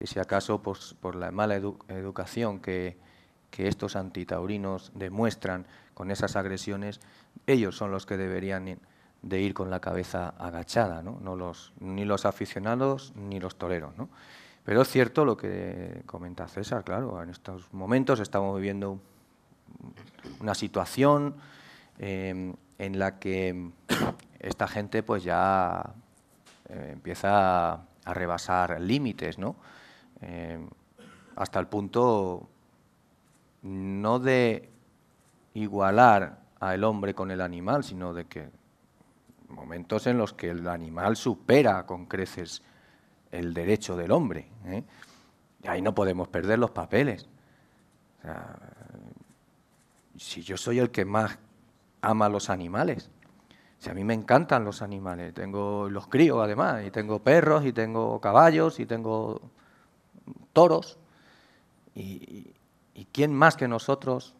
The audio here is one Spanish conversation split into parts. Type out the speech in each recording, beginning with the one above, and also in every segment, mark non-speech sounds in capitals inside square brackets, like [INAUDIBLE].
y si acaso pues, por la mala educación que, que estos antitaurinos demuestran con esas agresiones, ellos son los que deberían de ir con la cabeza agachada, ¿no? ni los aficionados ni los toreros. Pero es cierto lo que comenta César, claro, en estos momentos estamos viviendo una situación em, en la que esta gente pues ya eh, empieza a rebasar límites, ¿no? Eh, hasta el punto no de igualar al hombre con el animal, sino de que momentos en los que el animal supera con creces el derecho del hombre. ¿eh? Y ahí no podemos perder los papeles. si yo soy el que más ama los animales, si a mí me encantan los animales, tengo los críos además, y tengo perros, y tengo caballos, y tengo toros, y, quién más que nosotros,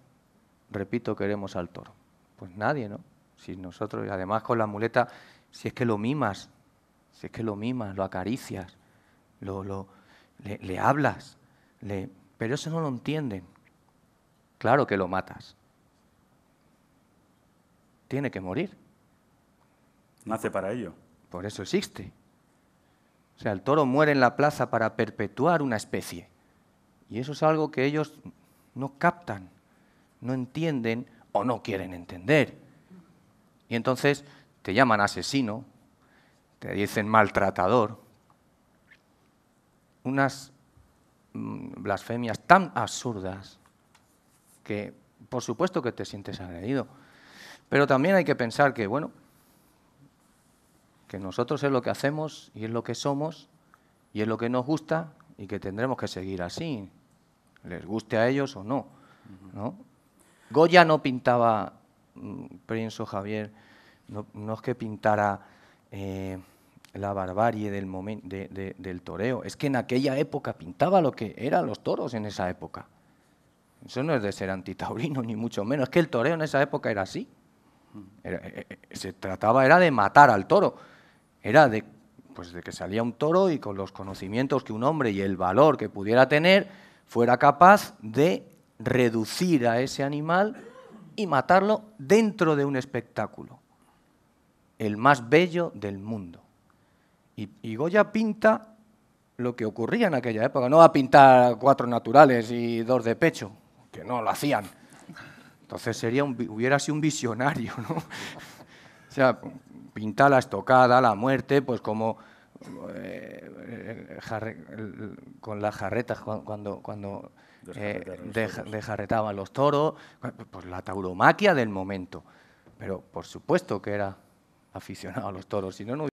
repito, queremos al toro? Pues nadie, ¿no? Si nosotros, y además con la muleta, si es que lo mimas, si es que lo mimas, lo acaricias, lo, le, hablas, le, pero eso no lo entienden. Claro que lo matas. Tiene que morir. Nace para ello. Por eso existe. O sea, el toro muere en la plaza para perpetuar una especie. Y eso es algo que ellos no captan, no entienden o no quieren entender. Y entonces te llaman asesino, te dicen maltratador, unas mm, blasfemias tan absurdas que por supuesto que te sientes agredido. Pero también hay que pensar que, bueno, que nosotros es lo que hacemos y es lo que somos y es lo que nos gusta y que tendremos que seguir así, les guste a ellos o no. ¿no? Goya no pintaba, mm, pienso Javier, no, es que pintara eh, la barbarie del, momento del toreo, es que en aquella época pintaba lo que eran los toros en esa época. Eso no es de ser antitaurino, [LAUGHS] ni mucho menos. Es que el toreo en esa época era así. Eh, eh, se trataba era de matar al toro era de, pues de que salía un toro y con los conocimientos que un hombre y el valor que pudiera tener, fuera capaz de reducir a ese animal y matarlo dentro de un espectáculo, el más bello del mundo. Y, Goya pinta lo que ocurría en aquella época, no va a pintar cuatro naturales y dos de pecho, que no lo hacían. Entonces sería hubiera sido un visionario, ¿no? [LAUGHS] o sea, pinta la estocada, la muerte, pues como eh, con las jarretas cuando, cuando eh, dejarretaban los toros, pues, pues la tauromaquia del momento. Pero por supuesto que era aficionado a los toros, si no, no